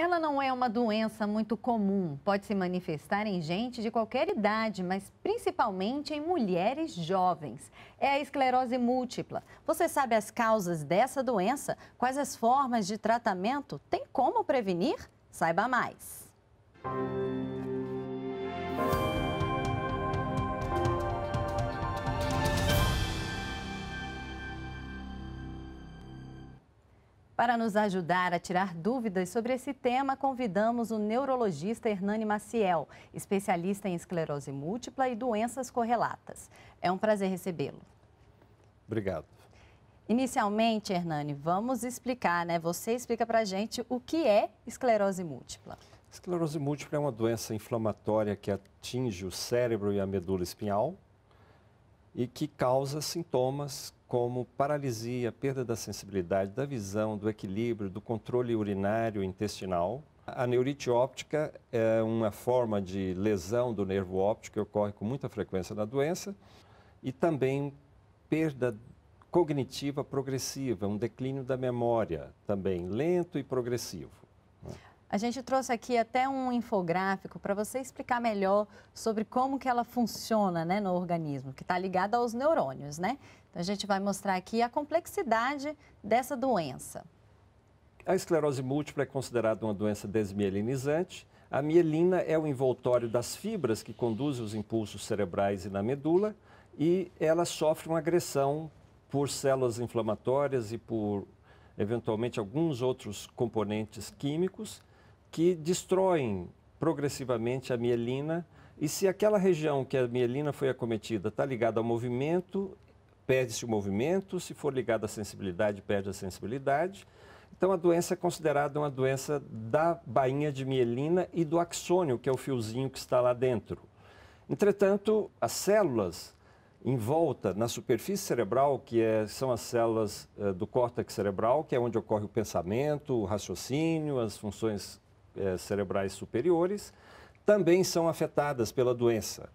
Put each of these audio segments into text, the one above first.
Ela não é uma doença muito comum. Pode se manifestar em gente de qualquer idade, mas principalmente em mulheres jovens. É a esclerose múltipla. Você sabe as causas dessa doença? Quais as formas de tratamento? Tem como prevenir? Saiba mais. Música Para nos ajudar a tirar dúvidas sobre esse tema, convidamos o neurologista Hernani Maciel, especialista em esclerose múltipla e doenças correlatas. É um prazer recebê-lo. Obrigado. Inicialmente, Hernani, vamos explicar, né? Você explica para a gente o que é esclerose múltipla. Esclerose múltipla é uma doença inflamatória que atinge o cérebro e a medula espinhal, e que causa sintomas como paralisia, perda da sensibilidade, da visão, do equilíbrio, do controle urinário intestinal. A neurite óptica é uma forma de lesão do nervo óptico que ocorre com muita frequência na doença e também perda cognitiva progressiva, um declínio da memória também lento e progressivo. A gente trouxe aqui até um infográfico para você explicar melhor sobre como que ela funciona né, no organismo, que está ligada aos neurônios, né? Então a gente vai mostrar aqui a complexidade dessa doença. A esclerose múltipla é considerada uma doença desmielinizante. A mielina é o envoltório das fibras que conduzem os impulsos cerebrais e na medula e ela sofre uma agressão por células inflamatórias e por eventualmente alguns outros componentes químicos que destroem progressivamente a mielina. E se aquela região que a mielina foi acometida está ligada ao movimento, perde-se o movimento, se for ligada à sensibilidade, perde a sensibilidade. Então, a doença é considerada uma doença da bainha de mielina e do axônio, que é o fiozinho que está lá dentro. Entretanto, as células em volta, na superfície cerebral, que é, são as células uh, do córtex cerebral, que é onde ocorre o pensamento, o raciocínio, as funções é, cerebrais superiores também são afetadas pela doença.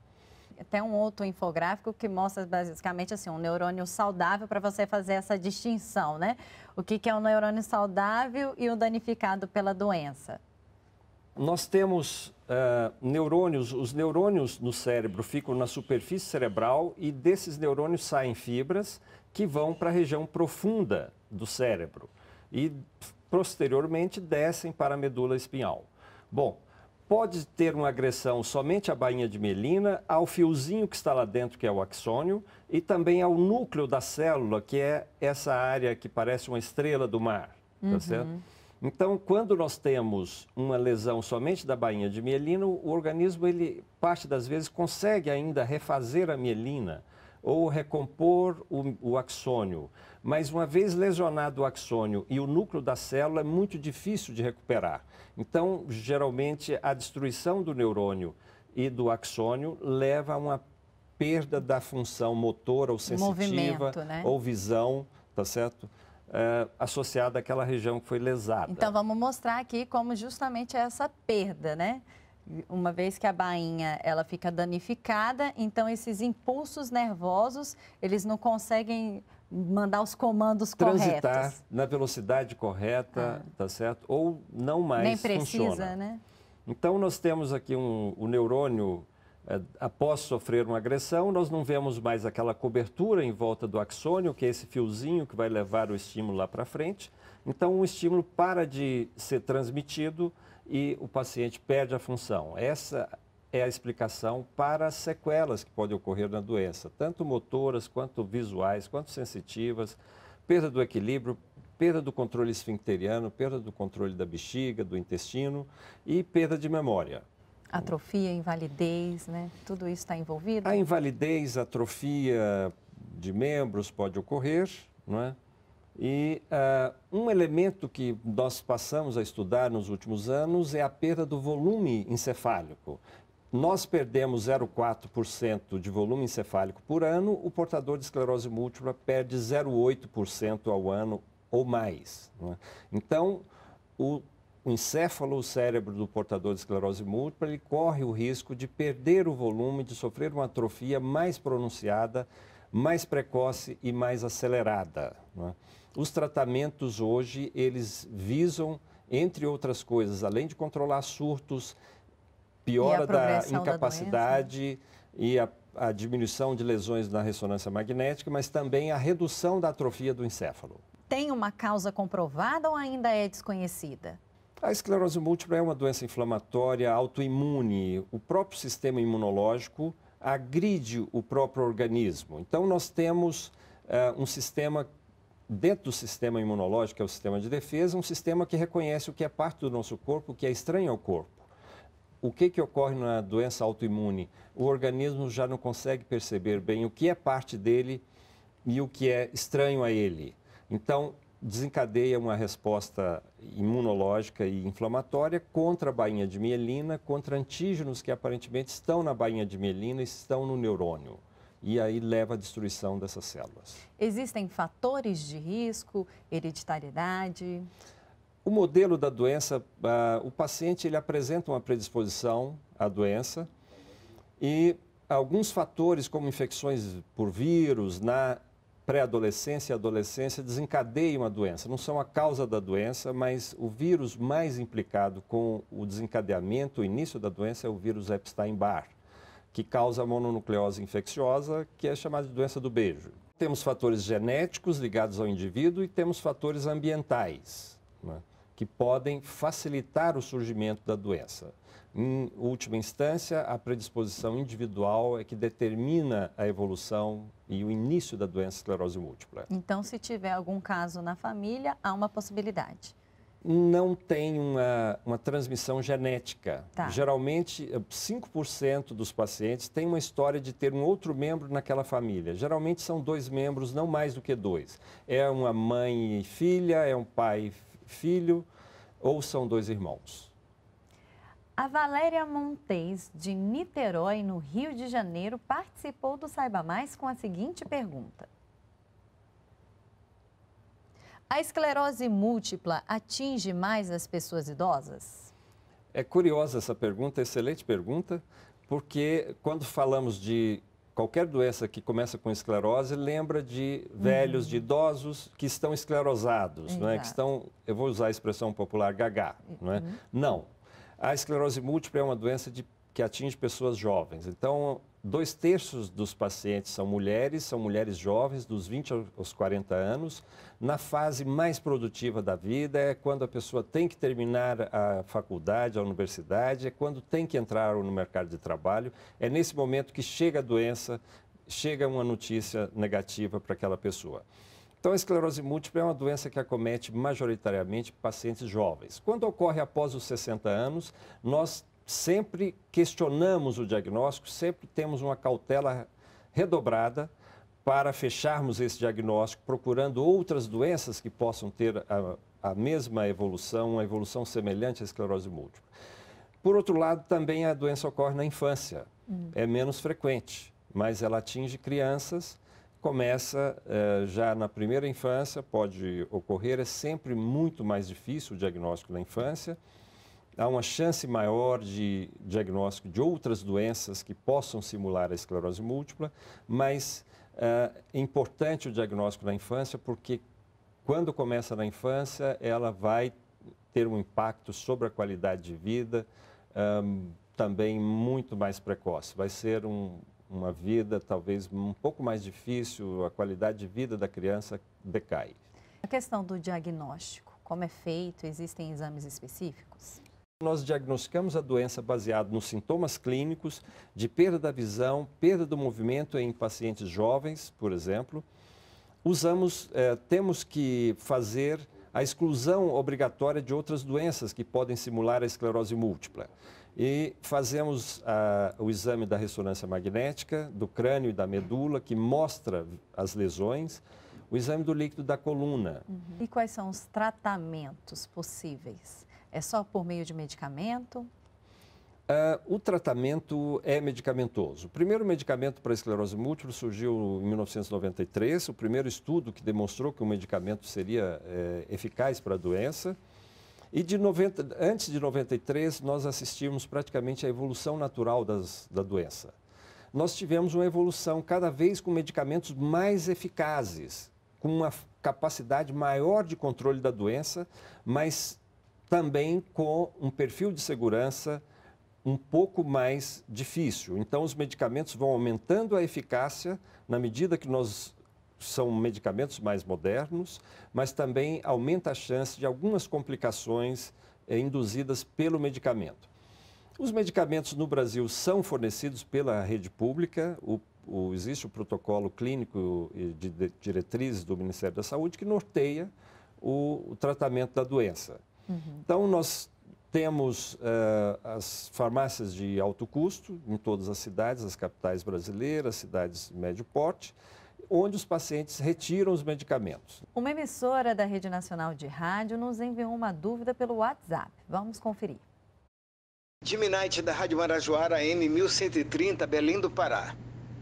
Até um outro infográfico que mostra basicamente assim, um neurônio saudável para você fazer essa distinção, né? O que, que é um neurônio saudável e o um danificado pela doença? Nós temos uh, neurônios, os neurônios no cérebro ficam na superfície cerebral e desses neurônios saem fibras que vão para a região profunda do cérebro. E posteriormente descem para a medula espinhal. Bom, pode ter uma agressão somente à bainha de mielina, ao fiozinho que está lá dentro, que é o axônio, e também ao núcleo da célula, que é essa área que parece uma estrela do mar, tá uhum. certo? Então, quando nós temos uma lesão somente da bainha de mielina, o organismo, ele, parte das vezes, consegue ainda refazer a mielina, ou recompor o, o axônio. Mas uma vez lesionado o axônio e o núcleo da célula, é muito difícil de recuperar. Então, geralmente, a destruição do neurônio e do axônio leva a uma perda da função motora ou sensitiva né? ou visão, tá certo? É, associada àquela região que foi lesada. Então vamos mostrar aqui como justamente é essa perda, né? Uma vez que a bainha ela fica danificada, então esses impulsos nervosos, eles não conseguem mandar os comandos Transitar corretos. Transitar na velocidade correta, ah. tá certo? Ou não mais Nem precisa, funciona. né? Então, nós temos aqui um, o neurônio, é, após sofrer uma agressão, nós não vemos mais aquela cobertura em volta do axônio, que é esse fiozinho que vai levar o estímulo lá para frente. Então, o estímulo para de ser transmitido e o paciente perde a função. Essa é a explicação para as sequelas que podem ocorrer na doença, tanto motoras, quanto visuais, quanto sensitivas, perda do equilíbrio, perda do controle esfincteriano, perda do controle da bexiga, do intestino e perda de memória. Atrofia, invalidez, né? Tudo isso está envolvido? A invalidez, atrofia de membros pode ocorrer, não é? E uh, um elemento que nós passamos a estudar nos últimos anos é a perda do volume encefálico. Nós perdemos 0,4% de volume encefálico por ano, o portador de esclerose múltipla perde 0,8% ao ano ou mais. Né? Então, o, o encéfalo, o cérebro do portador de esclerose múltipla, ele corre o risco de perder o volume, de sofrer uma atrofia mais pronunciada, mais precoce e mais acelerada. Né? Os tratamentos hoje, eles visam, entre outras coisas, além de controlar surtos, piora da incapacidade da e a, a diminuição de lesões na ressonância magnética, mas também a redução da atrofia do encéfalo. Tem uma causa comprovada ou ainda é desconhecida? A esclerose múltipla é uma doença inflamatória autoimune. O próprio sistema imunológico agride o próprio organismo. Então, nós temos uh, um sistema dentro do sistema imunológico, que é o sistema de defesa, um sistema que reconhece o que é parte do nosso corpo, o que é estranho ao corpo. O que, que ocorre na doença autoimune? O organismo já não consegue perceber bem o que é parte dele e o que é estranho a ele. Então, desencadeia uma resposta imunológica e inflamatória contra a bainha de mielina, contra antígenos que aparentemente estão na bainha de mielina e estão no neurônio e aí leva à destruição dessas células. Existem fatores de risco, hereditariedade? O modelo da doença, uh, o paciente ele apresenta uma predisposição à doença e alguns fatores como infecções por vírus na pré-adolescência e adolescência desencadeiam a doença. Não são a causa da doença, mas o vírus mais implicado com o desencadeamento, o início da doença é o vírus Epstein-Barr que causa a mononucleose infecciosa, que é chamada de doença do beijo. Temos fatores genéticos ligados ao indivíduo e temos fatores ambientais, né, que podem facilitar o surgimento da doença. Em última instância, a predisposição individual é que determina a evolução e o início da doença esclerose múltipla. Então, se tiver algum caso na família, há uma possibilidade não tem uma, uma transmissão genética. Tá. Geralmente, 5% eh, dos pacientes têm uma história de ter um outro membro naquela família. Geralmente são dois membros, não mais do que dois. É uma mãe e filha, é um pai e filho, ou são dois irmãos. A Valéria Montes, de Niterói, no Rio de Janeiro, participou do Saiba Mais com a seguinte pergunta. A esclerose múltipla atinge mais as pessoas idosas? É curiosa essa pergunta, excelente pergunta, porque quando falamos de qualquer doença que começa com esclerose lembra de velhos, uhum. de idosos que estão esclerosados, não é? que estão, eu vou usar a expressão popular, gagá. Não, é? uhum. não, a esclerose múltipla é uma doença de que atinge pessoas jovens. Então, dois terços dos pacientes são mulheres, são mulheres jovens, dos 20 aos 40 anos. Na fase mais produtiva da vida, é quando a pessoa tem que terminar a faculdade, a universidade, é quando tem que entrar no mercado de trabalho. É nesse momento que chega a doença, chega uma notícia negativa para aquela pessoa. Então, a esclerose múltipla é uma doença que acomete majoritariamente pacientes jovens. Quando ocorre após os 60 anos, nós sempre questionamos o diagnóstico, sempre temos uma cautela redobrada para fecharmos esse diagnóstico, procurando outras doenças que possam ter a, a mesma evolução, uma evolução semelhante à esclerose múltipla. Por outro lado, também a doença ocorre na infância. Hum. É menos frequente, mas ela atinge crianças, começa eh, já na primeira infância, pode ocorrer, é sempre muito mais difícil o diagnóstico na infância há uma chance maior de diagnóstico de outras doenças que possam simular a esclerose múltipla, mas uh, é importante o diagnóstico na infância porque quando começa na infância, ela vai ter um impacto sobre a qualidade de vida um, também muito mais precoce. Vai ser um, uma vida talvez um pouco mais difícil, a qualidade de vida da criança decai. A questão do diagnóstico, como é feito? Existem exames específicos? nós diagnosticamos a doença baseado nos sintomas clínicos de perda da visão, perda do movimento em pacientes jovens, por exemplo. Usamos, eh, temos que fazer a exclusão obrigatória de outras doenças que podem simular a esclerose múltipla. E fazemos ah, o exame da ressonância magnética, do crânio e da medula, que mostra as lesões, o exame do líquido da coluna. Uhum. E quais são os tratamentos possíveis? É só por meio de medicamento? Uh, o tratamento é medicamentoso. O primeiro medicamento para esclerose múltipla surgiu em 1993, o primeiro estudo que demonstrou que um medicamento seria é, eficaz para a doença. E de 90, antes de 93, nós assistimos praticamente à evolução natural das, da doença. Nós tivemos uma evolução cada vez com medicamentos mais eficazes, com uma capacidade maior de controle da doença, mas também com um perfil de segurança um pouco mais difícil. Então, os medicamentos vão aumentando a eficácia na medida que nós são medicamentos mais modernos, mas também aumenta a chance de algumas complicações eh, induzidas pelo medicamento. Os medicamentos no Brasil são fornecidos pela rede pública. O, o, existe o protocolo clínico de, de diretrizes do Ministério da Saúde que norteia o, o tratamento da doença. Uhum. Então, nós temos uh, as farmácias de alto custo em todas as cidades, as capitais brasileiras, cidades médio porte, onde os pacientes retiram os medicamentos. Uma emissora da Rede Nacional de Rádio nos enviou uma dúvida pelo WhatsApp. Vamos conferir. Jimmy Knight, da Rádio Marajoara AM 1130, Belém do Pará.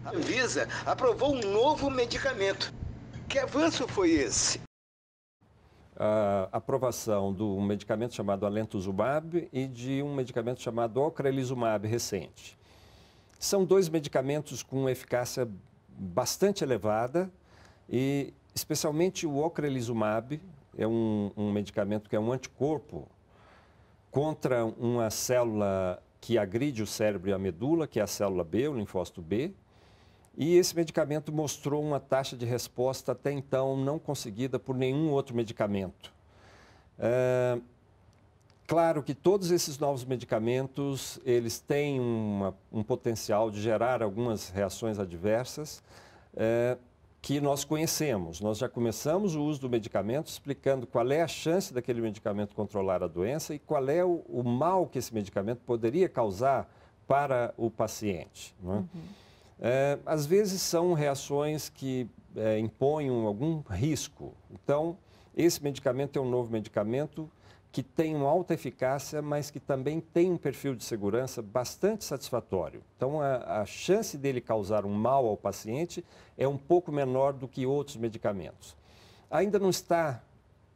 A Anvisa aprovou um novo medicamento. Que avanço foi esse? a aprovação de um medicamento chamado alentuzumab e de um medicamento chamado ocrelizumab recente. São dois medicamentos com eficácia bastante elevada e especialmente o ocrelizumab é um, um medicamento que é um anticorpo contra uma célula que agride o cérebro e a medula, que é a célula B, o linfócito B, e esse medicamento mostrou uma taxa de resposta até então não conseguida por nenhum outro medicamento. É... Claro que todos esses novos medicamentos, eles têm uma, um potencial de gerar algumas reações adversas é, que nós conhecemos. Nós já começamos o uso do medicamento explicando qual é a chance daquele medicamento controlar a doença e qual é o, o mal que esse medicamento poderia causar para o paciente. Né? Uhum. É, às vezes são reações que é, impõem algum risco. Então, esse medicamento é um novo medicamento que tem uma alta eficácia, mas que também tem um perfil de segurança bastante satisfatório. Então, a, a, chance dele causar um mal ao paciente é um pouco menor do que outros medicamentos. Ainda não está,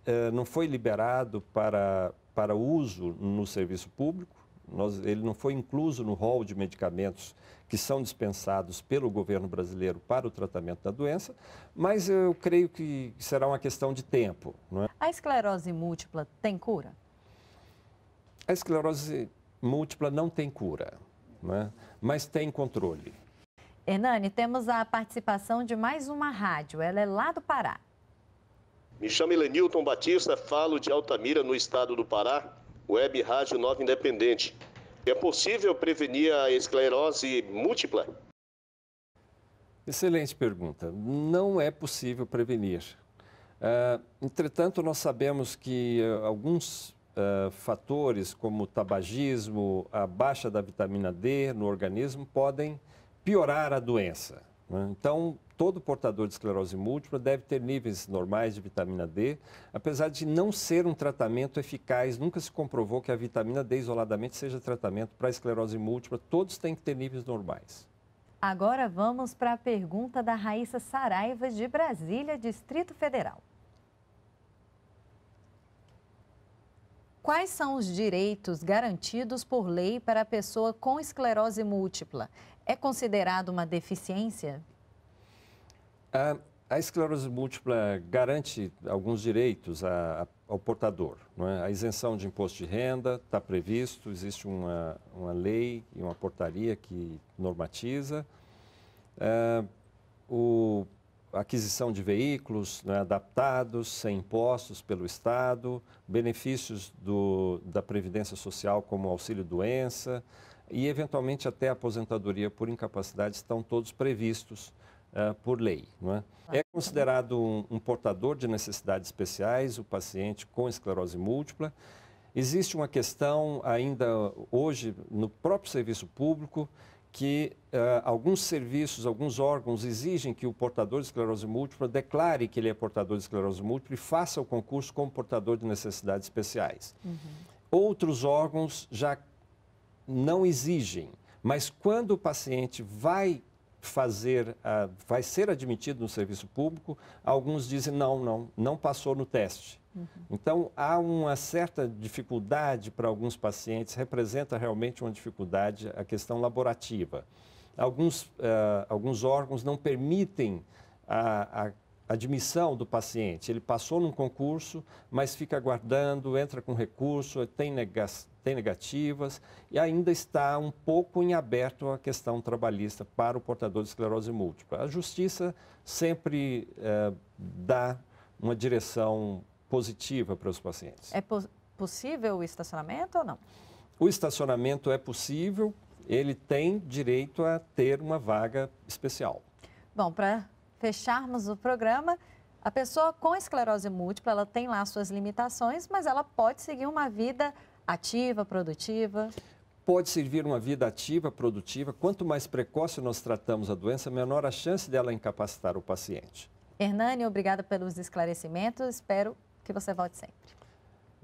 é, não foi liberado para, para uso no serviço público, nós, ele não foi incluso no rol de medicamentos que são dispensados pelo governo brasileiro para o tratamento da doença, mas eu creio que será uma questão de tempo. É? A esclerose múltipla tem cura? A esclerose múltipla não tem cura, né? mas tem controle. Hernani, temos a participação de mais uma rádio, ela é lá do Pará. Me chamo Helenilton Batista, falo de Altamira, no estado do Pará, web rádio Nova Independente. É possível prevenir a esclerose múltipla? Excelente pergunta. Não é possível prevenir. Ah, entretanto, nós sabemos que ah, alguns ah, fatores, como o tabagismo, a baixa da vitamina D no organismo, podem piorar a doença. Né? Então, todo portador de esclerose múltipla deve ter níveis normais de vitamina D, apesar de não ser um tratamento eficaz, nunca se comprovou que a vitamina D isoladamente seja tratamento para esclerose múltipla, todos têm que ter níveis normais. Agora vamos para a pergunta da Raíssa Saraiva de Brasília, Distrito Federal. Quais são os direitos garantidos por lei para a pessoa com esclerose múltipla? É considerado uma deficiência? A, a esclerose múltipla garante alguns direitos a, a, ao portador. É? A isenção de imposto de renda está previsto, existe uma, uma lei e uma portaria que normatiza. É, o aquisição de veículos né, adaptados, sem impostos pelo Estado, benefícios do, da Previdência Social como auxílio-doença e, eventualmente, até aposentadoria por incapacidade estão todos previstos uh, por lei. é? é considerado um, um portador de necessidades especiais o paciente com esclerose múltipla. Existe uma questão ainda hoje no próprio serviço público que uh, alguns serviços, alguns órgãos exigem que o portador de esclerose múltipla declare que ele é portador de esclerose múltipla e faça o concurso como portador de necessidades especiais. Uhum. Outros órgãos já não exigem, mas quando o paciente vai fazer, uh, vai ser admitido no serviço público, alguns dizem não, não, não passou no teste. Uhum. Então, há uma certa dificuldade para alguns pacientes, representa realmente uma dificuldade a questão laborativa. Alguns, uh, alguns órgãos não permitem a, a admissão do paciente. Ele passou num concurso, mas fica aguardando, entra com recurso, tem, nega tem negativas e ainda está um pouco em aberto a questão trabalhista para o portador de esclerose múltipla. A justiça sempre eh, dá uma direção positiva para os pacientes. É po possível o estacionamento ou não? O estacionamento é possível, ele tem direito a ter uma vaga especial. Bom, para fecharmos o programa, a pessoa com esclerose múltipla, ela tem lá suas limitações, mas ela pode seguir uma vida ativa, produtiva? Pode servir uma vida ativa, produtiva. Quanto mais precoce nós tratamos a doença, menor a chance dela incapacitar o paciente. Hernani, obrigada pelos esclarecimentos. Espero que você volte sempre.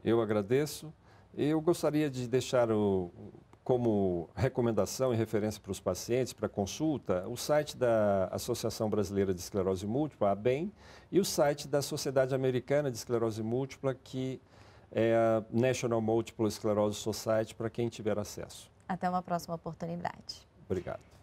Eu agradeço. Eu gostaria de deixar o, como recomendação e referência para os pacientes, para consulta, o site da Associação Brasileira de Esclerose Múltipla, a ABEM, e o site da Sociedade Americana de Esclerose Múltipla, que é a National Multiple Sclerosis Society, para quem tiver acesso. Até uma próxima oportunidade. Obrigado.